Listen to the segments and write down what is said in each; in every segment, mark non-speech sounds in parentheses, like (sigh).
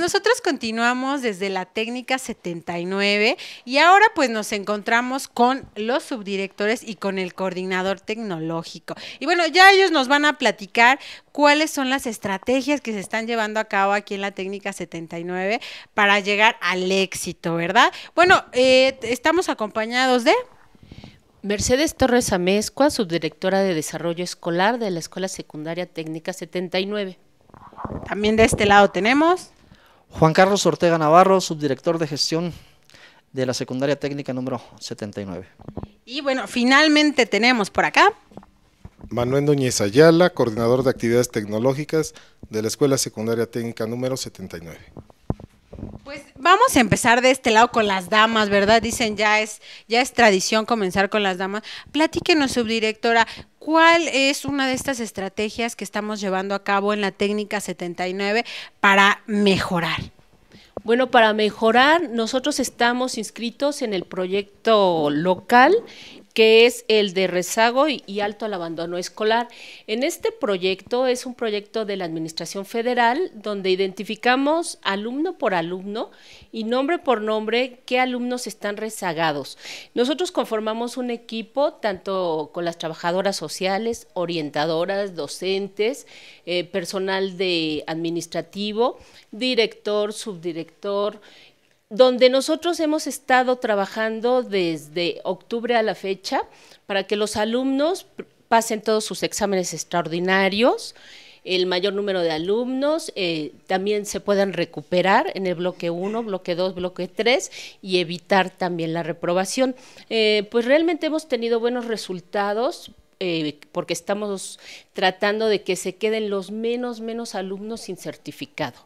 nosotros continuamos desde la técnica 79 y ahora pues nos encontramos con los subdirectores y con el coordinador tecnológico. Y bueno, ya ellos nos van a platicar cuáles son las estrategias que se están llevando a cabo aquí en la técnica 79 para llegar al éxito, ¿verdad? Bueno, eh, estamos acompañados de... Mercedes Torres Amezcua, subdirectora de Desarrollo Escolar de la Escuela Secundaria Técnica 79. También de este lado tenemos. Juan Carlos Ortega Navarro, subdirector de gestión de la secundaria técnica número 79. Y bueno, finalmente tenemos por acá. Manuel Núñez Ayala, coordinador de actividades tecnológicas de la Escuela Secundaria Técnica número 79. Pues vamos a empezar de este lado con las damas, ¿verdad? Dicen ya es ya es tradición comenzar con las damas. Platíquenos, subdirectora, ¿Cuál es una de estas estrategias que estamos llevando a cabo en la técnica 79 para mejorar? Bueno, para mejorar, nosotros estamos inscritos en el proyecto local que es el de rezago y, alto al abandono escolar. En este proyecto es un proyecto de la Administración Federal donde identificamos alumno por alumno y nombre por nombre qué alumnos están rezagados. Nosotros conformamos un equipo tanto con las trabajadoras sociales, orientadoras, docentes, eh, personal de administrativo, director, subdirector donde nosotros hemos estado trabajando desde octubre a la fecha para que los alumnos pasen todos sus exámenes extraordinarios, el mayor número de alumnos eh, también se puedan recuperar en el bloque 1, bloque 2, bloque 3 y evitar también la reprobación. Eh, pues realmente hemos tenido buenos resultados eh, porque estamos tratando de que se queden los menos, menos alumnos sin certificado.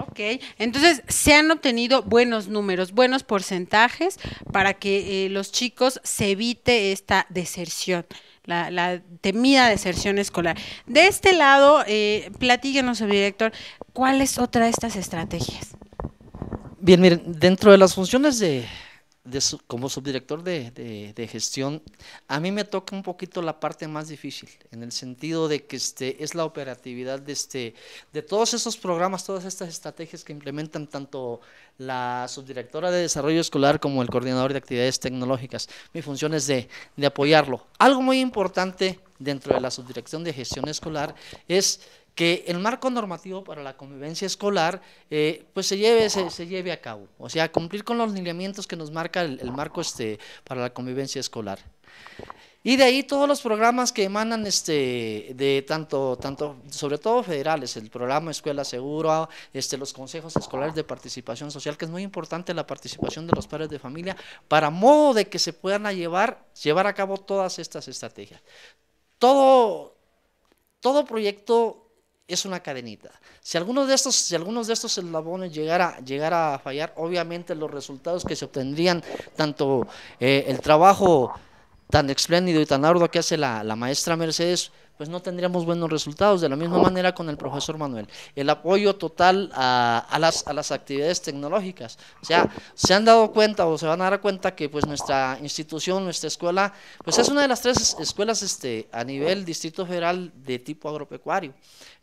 Ok, entonces se han obtenido buenos números, buenos porcentajes para que eh, los chicos se evite esta deserción. La, temida deserción escolar. De este lado, eh, el director, ¿cuál es otra de estas estrategias? Bien, miren, dentro de las funciones de, como subdirector de, gestión, a mí me toca un poquito la parte más difícil, en el sentido de que este, es la operatividad de, este, de todos esos programas, todas estas estrategias que implementan tanto la subdirectora de desarrollo escolar como el coordinador de actividades tecnológicas. Mi función es de, de apoyarlo. Algo muy importante dentro de la subdirección de gestión escolar es que el marco normativo para la convivencia escolar eh, pues se lleve, se, lleve a cabo, o sea, cumplir con los lineamientos que nos marca el, marco este, para la convivencia escolar. Y de ahí todos los programas que emanan este, de tanto, tanto, sobre todo federales, el programa Escuela Seguro, este, los consejos escolares de participación social, que es muy importante la participación de los padres de familia, para modo de que se puedan llevar, llevar a cabo todas estas estrategias. Todo, todo proyecto es una cadenita. Si alguno de estos, si algunos de estos eslabones llegara, a fallar, obviamente los resultados que se obtendrían, tanto eh, el trabajo tan espléndido y tan arduo que hace la, maestra Mercedes, pues no tendríamos buenos resultados. De la misma manera con el profesor Manuel. El apoyo total a, las, actividades tecnológicas. O sea, se han dado cuenta o se van a dar cuenta que pues nuestra institución, nuestra escuela, pues es una de las tres escuelas este, a nivel Distrito Federal de tipo agropecuario,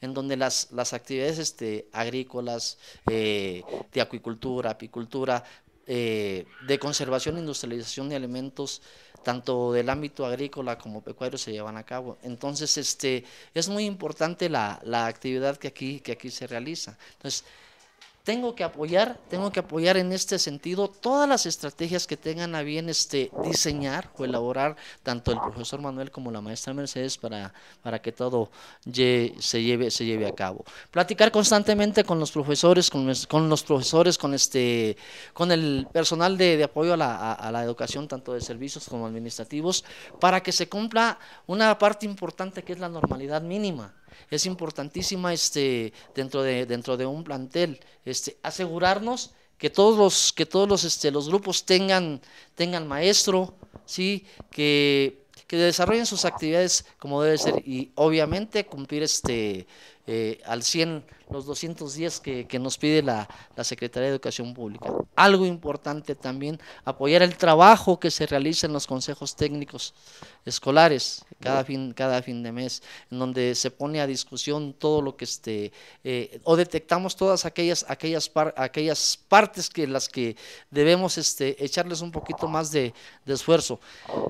en donde las, las actividades este, agrícolas, eh, de acuicultura, apicultura, eh, de conservación e industrialización de alimentos, tanto del ámbito agrícola como pecuario se llevan a cabo. Entonces, este, es muy importante la, actividad que aquí, que aquí se realiza. Entonces, tengo que apoyar, tengo que apoyar en este sentido todas las estrategias que tengan a bien este, diseñar o elaborar tanto el profesor Manuel como la maestra Mercedes para, para que todo se, lleve, se lleve a cabo. Platicar constantemente con los profesores, con, los profesores, con este, con el personal de, apoyo a la educación, tanto de servicios como administrativos, para que se cumpla una parte importante que es la normalidad mínima es importantísima este, dentro, de, dentro de un plantel, este, asegurarnos que todos los, que todos los, este, los grupos tengan, tengan maestro, ¿sí? que, que desarrollen sus actividades como debe ser y obviamente cumplir este eh, al 100 los 210 que, que nos pide la, la, Secretaría de Educación Pública. Algo importante también, apoyar el trabajo que se realiza en los consejos técnicos escolares cada fin, cada fin de mes, en donde se pone a discusión todo lo que esté, eh, o detectamos todas aquellas, aquellas, par, aquellas partes que las que debemos este, echarles un poquito más de, esfuerzo.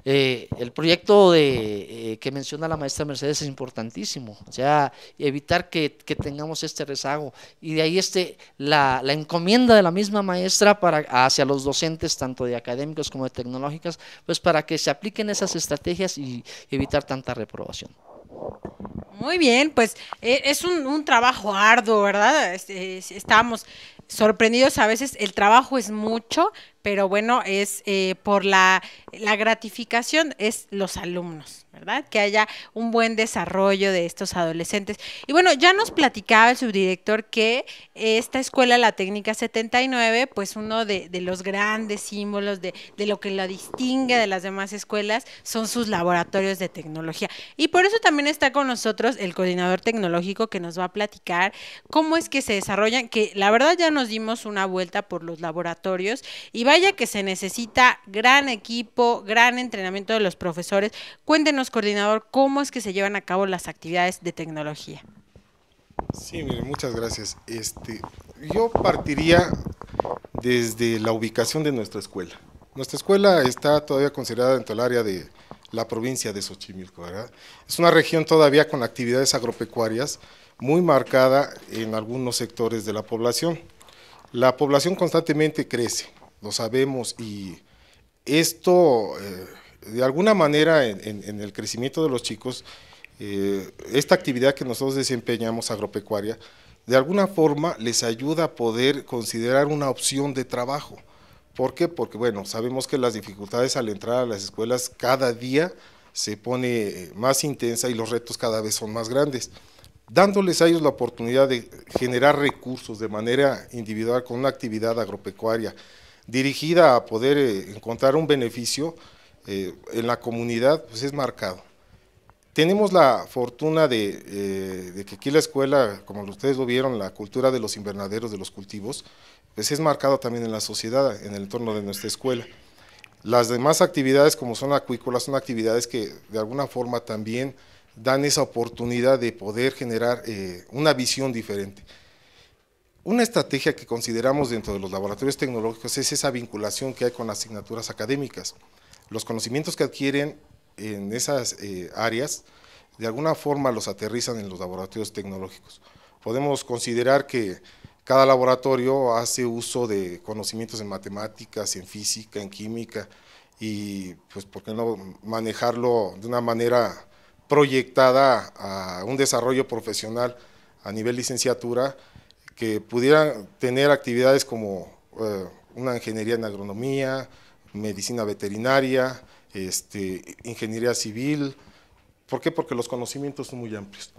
Eh, el proyecto de, que menciona la maestra Mercedes es importantísimo, o sea, evitar que, tengamos este rezago. Y de ahí este, la, encomienda de la misma maestra para, hacia los docentes, tanto de académicos como de tecnológicas, pues para que se apliquen esas estrategias y evitar tanta reprobación. Muy bien, pues e, es un, un trabajo arduo, ¿verdad? Este, estamos sorprendidos a veces, el trabajo es mucho, pero bueno, es eh, por la, gratificación, es los alumnos, ¿verdad? Que haya un buen desarrollo de estos adolescentes. Y bueno, ya nos platicaba el subdirector que esta escuela, la técnica 79, pues uno de, los grandes símbolos de, lo que la distingue de las demás escuelas son sus laboratorios de tecnología. Y por eso también está con nosotros el coordinador tecnológico que nos va a platicar cómo es que se desarrollan, que la verdad ya nos dimos una vuelta por los laboratorios y vaya que se necesita gran equipo, gran entrenamiento de los profesores. Cuéntenos, coordinador, cómo es que se llevan a cabo las actividades de tecnología. Sí, mire, muchas gracias. Este, yo partiría desde la ubicación de nuestra escuela. Nuestra escuela está todavía considerada dentro del área de la provincia de Xochimilco, ¿verdad? Es una región todavía con actividades agropecuarias muy marcada en algunos sectores de la población. La población constantemente crece, lo sabemos y esto, eh, de alguna manera, en, el crecimiento de los chicos, eh, esta actividad que nosotros desempeñamos agropecuaria, de alguna forma les ayuda a poder considerar una opción de trabajo. ¿Por qué? Porque, bueno, sabemos que las dificultades al entrar a las escuelas cada día se pone eh, más intensa y los retos cada vez son más grandes, dándoles a ellos la oportunidad de generar recursos de manera individual con una actividad agropecuaria, dirigida a poder eh, encontrar un beneficio eh, en la comunidad, pues es marcado. Tenemos la fortuna eh, de, que aquí la escuela, como ustedes lo vieron, la cultura de los invernaderos, de los cultivos, pues es marcado también en la sociedad, en el entorno de nuestra escuela. Las demás actividades, como son acuícolas, son actividades que de alguna forma también dan esa oportunidad de poder generar una visión diferente. Una estrategia que consideramos dentro de los laboratorios tecnológicos es esa vinculación que hay con las asignaturas académicas. Los conocimientos que adquieren en esas eh, áreas, de alguna forma los aterrizan en los laboratorios tecnológicos. Podemos considerar que cada laboratorio hace uso de conocimientos en matemáticas, en física, en química, y pues por qué no manejarlo de una manera proyectada a un desarrollo profesional a nivel licenciatura que pudieran tener actividades como eh, una ingeniería en agronomía, medicina veterinaria, este, ingeniería civil. ¿Por qué? Porque los conocimientos son muy amplios.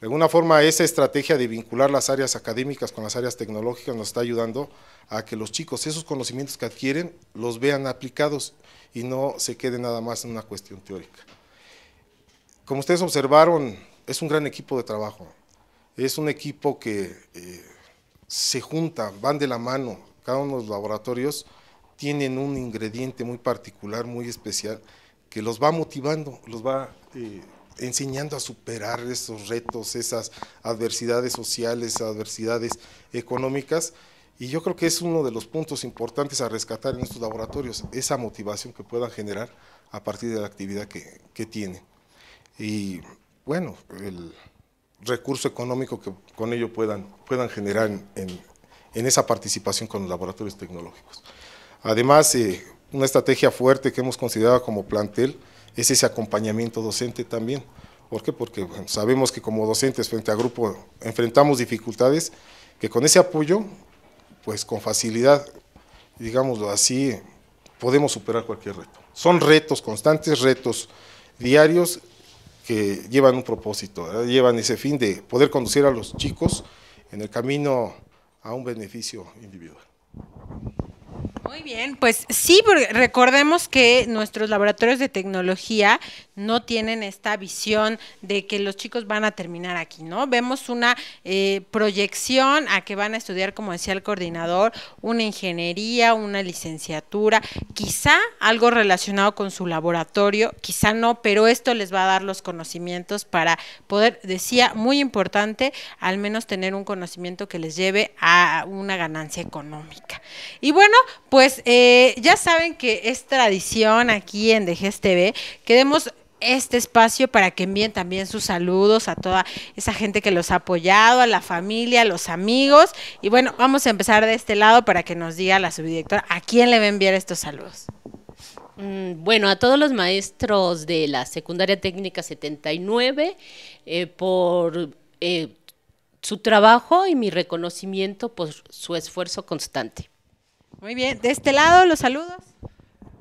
De alguna forma, esa estrategia de vincular las áreas académicas con las áreas tecnológicas nos está ayudando a que los chicos esos conocimientos que adquieren los vean aplicados y no se quede nada más en una cuestión teórica. Como ustedes observaron, es un gran equipo de trabajo. Es un equipo que eh, se junta, van de la mano. Cada uno de los laboratorios tienen un ingrediente muy particular, muy especial, que los va motivando, los va eh, enseñando a superar esos retos, esas adversidades sociales, adversidades económicas. Y yo creo que es uno de los puntos importantes a rescatar en estos laboratorios, esa motivación que puedan generar a partir de la actividad que, que tienen. Y bueno, el, recurso económico que con ello puedan, puedan generar en, en, esa participación con los laboratorios tecnológicos. Además, eh, una estrategia fuerte que hemos considerado como plantel es ese acompañamiento docente también. ¿Por qué? Porque sabemos que como docentes frente a grupo enfrentamos dificultades que con ese apoyo, pues con facilidad, digámoslo así, podemos superar cualquier reto. Son retos, constantes retos diarios que llevan un propósito, llevan ese fin de poder conducir a los chicos en el camino a un beneficio individual. Muy bien, pues sí, recordemos que nuestros laboratorios de tecnología no tienen esta visión de que los chicos van a terminar aquí, ¿no? Vemos una eh, proyección a que van a estudiar, como decía el coordinador, una ingeniería, una licenciatura, quizá algo relacionado con su laboratorio, quizá no, pero esto les va a dar los conocimientos para poder, decía, muy importante, al menos tener un conocimiento que les lleve a una ganancia económica. Y bueno, pues pues eh, ya saben que es tradición aquí en DGSTV TV que demos este espacio para que envíen también sus saludos a toda esa gente que los ha apoyado, a la familia, a los amigos. Y bueno, vamos a empezar de este lado para que nos diga la subdirectora a quién le va a enviar estos saludos. Mm, bueno, a todos los maestros de la Secundaria Técnica 79 eh, por eh, su trabajo y mi reconocimiento por su esfuerzo constante. Muy bien, de este lado los saludos.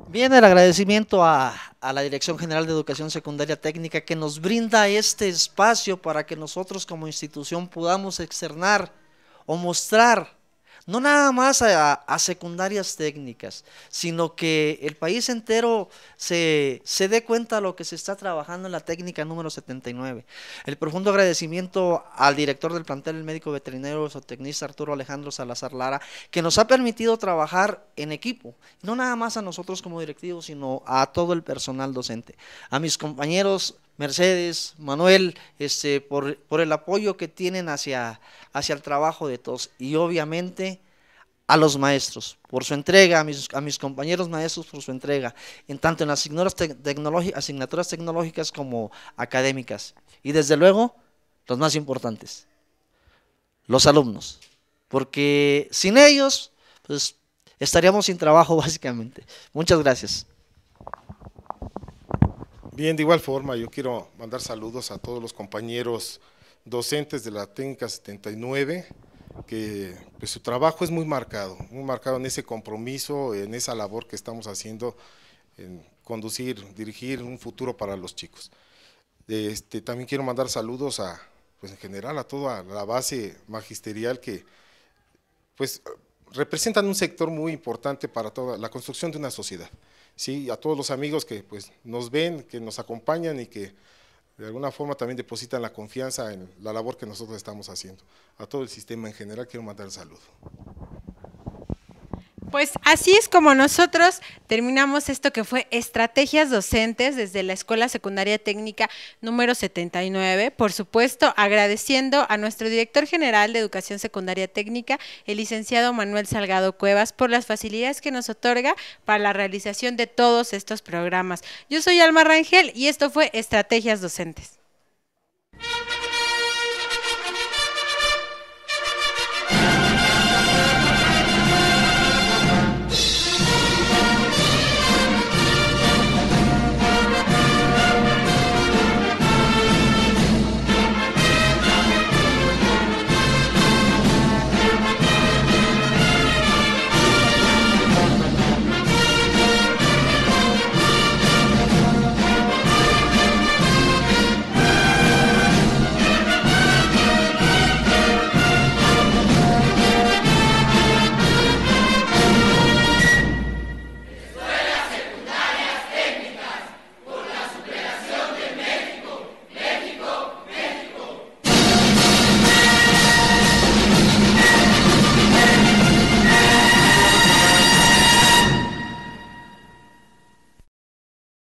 Bien, el agradecimiento a, a, la Dirección General de Educación Secundaria Técnica que nos brinda este espacio para que nosotros como institución podamos externar o mostrar no nada más a, secundarias técnicas, sino que el país entero se, dé cuenta de lo que se está trabajando en la técnica número 79. El profundo agradecimiento al director del plantel, el médico veterinario zootecnista Arturo Alejandro Salazar Lara, que nos ha permitido trabajar en equipo, no nada más a nosotros como directivos, sino a todo el personal docente, a mis compañeros Mercedes, Manuel, este, por, el apoyo que tienen hacia, hacia el trabajo de todos y obviamente a los maestros, por su entrega, a mis, a mis compañeros maestros por su entrega, en tanto en las asignaturas tecnológicas como académicas. Y desde luego, los más importantes, los alumnos, porque sin ellos, pues estaríamos sin trabajo (laughs) básicamente. Muchas gracias. Bien, de igual forma, yo quiero mandar saludos a todos los compañeros docentes de la técnica 79, que pues, su trabajo es muy marcado, muy marcado en ese compromiso, en esa labor que estamos haciendo, en conducir, dirigir un futuro para los chicos. Este, también quiero mandar saludos a, pues en general, a toda la base magisterial que, pues, representan un sector muy importante para toda la construcción de una sociedad. ¿sí? a todos los amigos que pues, nos ven, que nos acompañan y que de alguna forma también depositan la confianza en la labor que nosotros estamos haciendo. A todo el sistema en general quiero mandar el saludo. Pues así es como nosotros terminamos esto que fue Estrategias Docentes desde la Escuela Secundaria Técnica número 79. Por supuesto, agradeciendo a nuestro director general de Educación Secundaria Técnica, el licenciado Manuel Salgado Cuevas, por las facilidades que nos otorga para la realización de todos estos programas. Yo soy Alma Rangel y esto fue Estrategias Docentes.